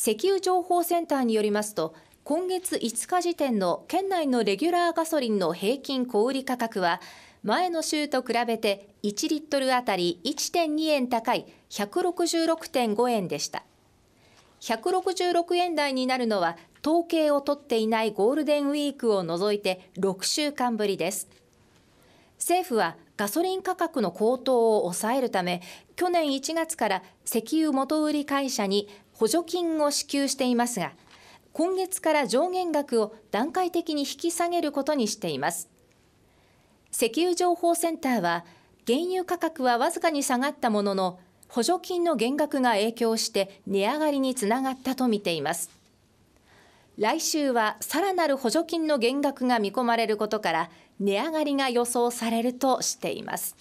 石油情報センターによりますと、今月5日時点の県内のレギュラーガソリンの平均小売価格は、前の週と比べて1リットル当たり1.2円高い166.5円でした。166円台になるのは、統計を取っていないゴールデンウィークを除いて6週間ぶりです。政府はガソリン価格の高騰を抑えるため、去年1月から石油元売り会社に補助金を支給していますが、今月から上限額を段階的に引き下げることにしています。石油情報センターは、原油価格はわずかに下がったものの、補助金の減額が影響して値上がりにつながったとみています。来週はさらなる補助金の減額が見込まれることから値上がりが予想されるとしています。